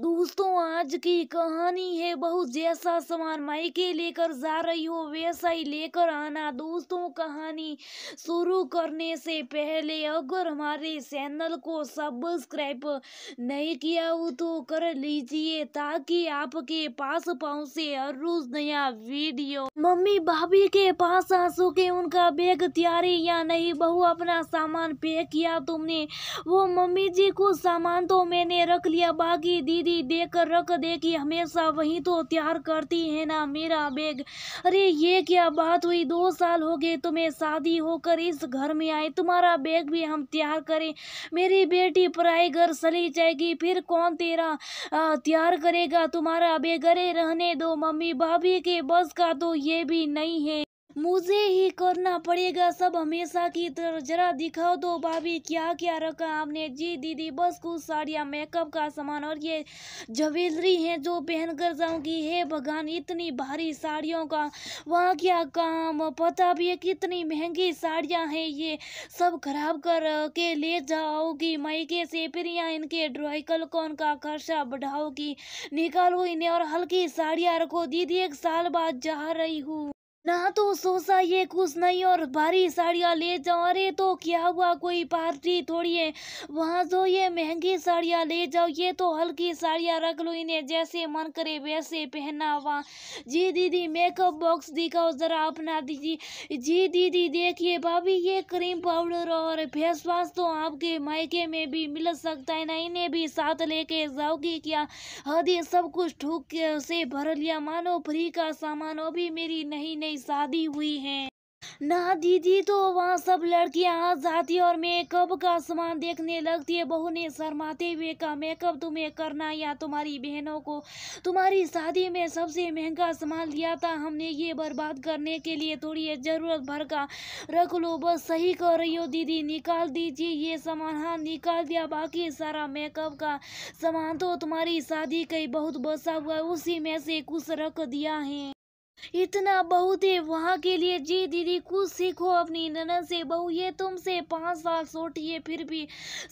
दोस्तों आज की कहानी है बहुत जैसा सामान मायके लेकर जा रही हो वैसा ही लेकर आना दोस्तों कहानी शुरू करने से पहले अगर हमारे चैनल को सब्सक्राइब नहीं किया हो तो कर लीजिए ताकि आपके पास पहुंचे हर रोज नया वीडियो मम्मी भाभी के पास आंसू के उनका बैग तैयारी या नहीं बहू अपना सामान पैक किया तुमने वो मम्मी जी को सामान तो मैंने रख लिया बाकी दीदी देकर रख देगी हमेशा वही तो तैयार करती है ना मेरा बैग अरे ये क्या बात हुई दो साल हो गए तुम्हें शादी होकर इस घर में आए तुम्हारा बैग भी हम तैयार करें मेरी बेटी पराई घर सली जाएगी फिर कौन तेरा तैयार करेगा तुम्हारा अरे रहने दो मम्मी भाभी के बस का तो ये भी नहीं है मुझे ही करना पड़ेगा सब हमेशा की तरह जरा दिखाओ तो भाभी क्या क्या रखा आपने जी दीदी बस कुछ साड़ियाँ मेकअप का सामान और ये ज्वेलरी है जो पहन कर जाऊँगी हे भगवान इतनी भारी साड़ियों का वहाँ क्या काम पता भी है कितनी महंगी साड़ियाँ हैं ये सब खराब कर के ले जाओगी मायके से फिर यहाँ इनके ड्राइकल कौन का खर्चा बढ़ाओगी निकालो इन्हें और हल्की साड़ियाँ रखो दीदी एक साल बाद जा रही हूँ ना तो सोसा ये कुछ नहीं और भारी साड़ियाँ ले जाओ अरे तो क्या हुआ कोई पार्टी थोड़ी है वहाँ जो ये महंगी साड़ियाँ ले जाओ ये तो हल्की साड़ियाँ रख लो इन्हें जैसे मन करे वैसे पहना वहाँ जी दीदी मेकअप बॉक्स दिखाओ ज़रा अपना दीदी जी दीदी देखिए भाभी ये क्रीम पाउडर और फेस वॉश तो आपके मायके में भी मिल सकता है ना इन्हें भी साथ लेके जाओगी क्या हद सब कुछ ठूक से भर लिया मानो फ्री का सामान अभी मेरी नहीं नहीं शादी हुई है ना दीदी तो वहाँ सब लड़कियाँ आ जाती और मेकअप का सामान देखने लगती है बहू ने शर्माते हुए कहा मेकअप तुम्हें करना या तुम्हारी बहनों को तुम्हारी शादी में सबसे महंगा सामान लिया था हमने ये बर्बाद करने के लिए थोड़ी ज़रूरत भर का रख लो बस सही कर रही हो दीदी निकाल दीजिए ये सामान हाँ निकाल दिया बाकी सारा मेकअप का सामान तो तुम्हारी शादी का ही बहुत बसा हुआ है उसी में से कुछ रख दिया है इतना बहुत दे वहाँ के लिए जी दीदी कुछ सीखो अपनी ननन से बहू ये तुमसे पाँच साल छोटी है फिर भी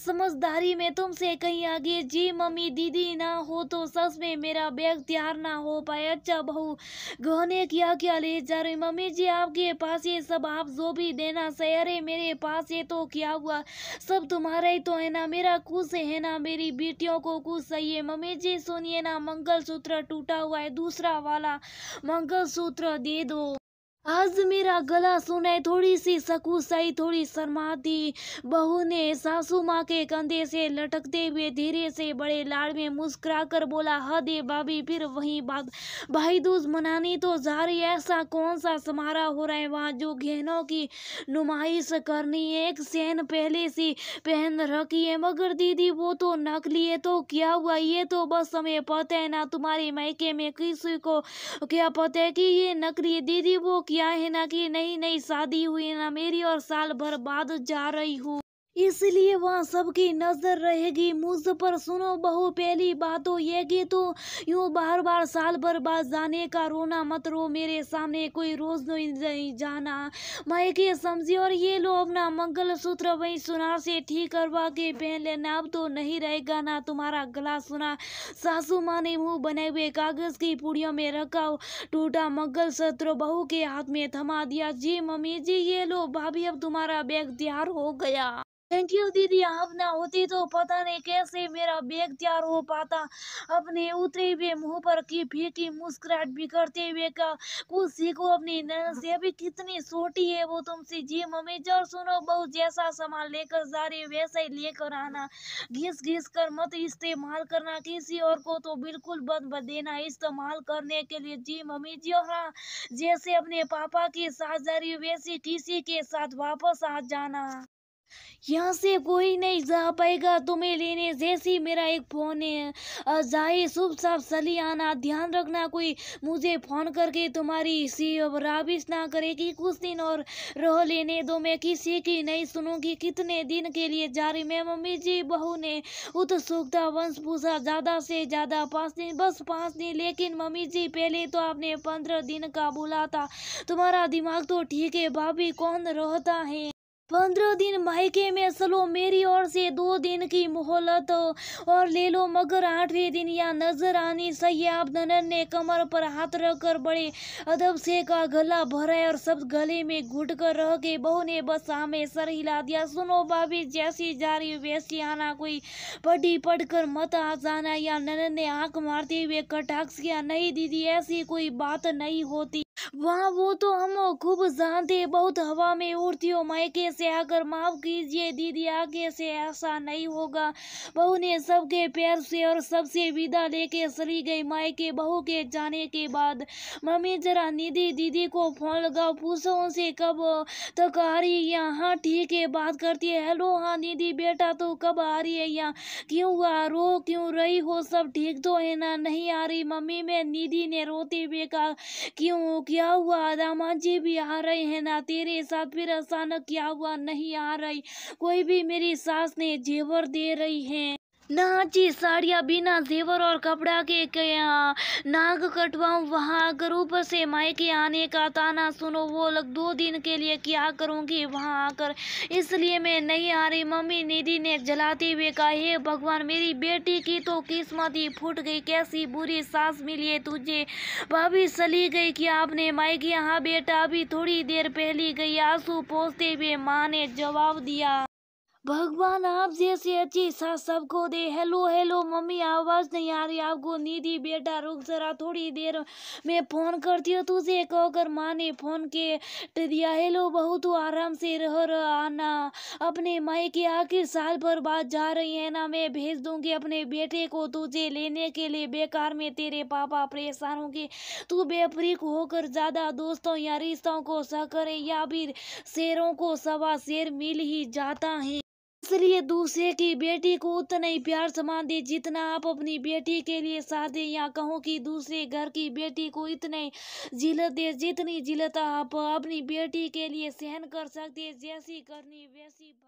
समझदारी में तुमसे कहीं आगे जी मम्मी दीदी ना हो तो सस में मेरा बैग तैयार ना हो पाए अच्छा बहू गहने क्या क्या ले जा रही मम्मी जी आपके पास ये सब आप जो भी देना सहरे मेरे पास ये तो क्या हुआ सब तुम्हारा ही तो है ना मेरा कुछ है ना मेरी बेटियों को कुछ सही है मम्मी जी सुनिए ना मंगल सूत्र टूटा हुआ है दूसरा वाला मंगल Sutra dedo आज मेरा गला सुने थोड़ी सी सही थोड़ी शर्मा दी बहू ने सासू माँ के कंधे से लटकते हुए धीरे से बड़े लाड़ में मुस्कुरा कर बोला हदे हाँ भाभी फिर वही बात भाई दूज मनानी तो जा रही ऐसा कौन सा समारा हो रहा है वहाँ जो गहनों की नुमाइश करनी है एक सेन पहले सी पहन रखी है मगर दीदी वो तो नकली है तो क्या हुआ ये तो बस हमें पता है ना तुम्हारे मायके में किसी को क्या पता है कि ये नकली दीदी वो किया है ना कि नई नई शादी हुई है ना मेरी और साल भर बाद जा रही हूँ इसलिए वहाँ सबकी नज़र रहेगी मुझ पर सुनो बहु पहली बात तो ये कि तो यूँ बार बार साल भर बाद जाने का रोना मत रो मेरे सामने कोई रोज़ नहीं जाना मैं के समझी और ये लो अपना मंगल सूत्र वही सुना से ठीक करवा के पहन लेना अब तो नहीं रहेगा ना तुम्हारा गला सुना सासू माँ ने मुँह बने हुए कागज़ की पुड़ियों में रखा टूटा मंगल सूत्र बहू के हाथ में थमा दिया जी मम्मी जी ये लो भाभी अब तुम्हारा बैग तैयार हो गया थैंक यू दीदी आप ना होती तो पता नहीं कैसे मेरा बैग तैयार हो पाता अपने उतरे हुए मुंह पर की फीकी मुस्कुराहट भी करते हुए कहा कुछ सीखो अपनी नजर से अभी कितनी छोटी है वो तुमसे जी मम्मी जर सुनो बहुत जैसा सामान लेकर जा रही वैसे ही लेकर आना घिस घिस कर मत इस्तेमाल करना किसी और को तो बिल्कुल बंद देना इस्तेमाल करने के लिए जी मम्मी जी हाँ जैसे अपने पापा के साथ जा रही वैसे किसी के साथ वापस आ जाना यहाँ से कोई नहीं जा पाएगा तुम्हें लेने जैसे ही मेरा एक फ़ोन है जाए शुभ साफ सली आना ध्यान रखना कोई मुझे फ़ोन करके तुम्हारी इसी अब राबिश ना करेगी कुछ दिन और रह लेने दो मैं किसी की नहीं सुनूंगी कितने दिन के लिए जा रही मैं मम्मी जी बहू ने उत्सुकता वंश पूछा ज़्यादा से ज़्यादा पाँच दिन बस पाँच दिन लेकिन मम्मी जी पहले तो आपने पंद्रह दिन का बोला था तुम्हारा दिमाग तो ठीक है भाभी कौन रहता है पंद्रह दिन महके में सलो मेरी ओर से दो दिन की मोहलत और ले लो मगर आठवें दिन या नजर आनी सही आप ननन ने कमर पर हाथ रखकर बड़े अदब से का गला भरा और सब गले में घुट कर रह के बहू ने बस हमें सर हिला दिया सुनो भाभी जैसी जा रही वैसी आना कोई पढ़ी पढ़कर कर मत आ जाना या ननन ने आंख मारते हुए कटाक्ष किया नहीं दीदी ऐसी कोई बात नहीं होती वहाँ वो तो हम खूब जानते बहुत हवा में उड़ती हो मायके से आकर माफ़ कीजिए दीदी आगे से ऐसा नहीं होगा बहू ने सबके प्यार से और सबसे विदा लेके चली गई मायके बहू के जाने के बाद मम्मी जरा निधि दीदी को फोन लगाओ पूछो उनसे कब तक आ रही है यहाँ हाँ, ठीक है बात करती है हेलो हाँ निधि बेटा तो कब आ रही है यहाँ क्यों आ रो क्यों रही हो सब ठीक तो है ना नहीं आ रही मम्मी में निधि ने रोते हुए कहा क्यों, क्यों क्या हुआ रामा जी भी आ रहे हैं ना तेरे साथ फिर अचानक क्या हुआ नहीं आ रही कोई भी मेरी सास ने जेवर दे रही है नाची साड़ियाँ बिना जेवर और कपड़ा के क्या नाग कटवाऊँ वहाँ आकर ऊपर से मायके आने का ताना सुनो वो लग दो दिन के लिए क्या करूँगी वहाँ आकर इसलिए मैं नहीं आ रही मम्मी निधि ने जलाते हुए कहा हे भगवान मेरी बेटी की तो किस्मत ही फूट गई कैसी बुरी सांस मिली है तुझे भाभी सली गई कि आपने मायके हाँ बेटा अभी थोड़ी देर पहली गई आंसू पोसते हुए माँ ने जवाब दिया भगवान आप जैसे अच्छी सास सबको दे हेलो हेलो मम्मी आवाज़ नहीं आ रही आपको निधि बेटा रुक जरा थोड़ी देर मैं फ़ोन करती हूँ तुझे कहकर माँ ने फ़ोन के दिया हेलो बहू तू आराम से रह रहा आना अपने माई के आखिर साल पर बात जा रही है ना मैं भेज दूँगी अपने बेटे को तुझे लेने के लिए बेकार में तेरे पापा परेशान होंगे तू बेफरीक होकर ज़्यादा दोस्तों या रिश्तों को सह करें या फिर शेरों को सवा शेर मिल ही जाता है इसलिए दूसरे की बेटी को उतना ही प्यार समान दे जितना आप अपनी बेटी के लिए साथ दें या कहो कि दूसरे घर की बेटी को इतने जिलत दे जितनी जिलत आप अपनी बेटी के लिए सहन कर सकते जैसी करनी वैसी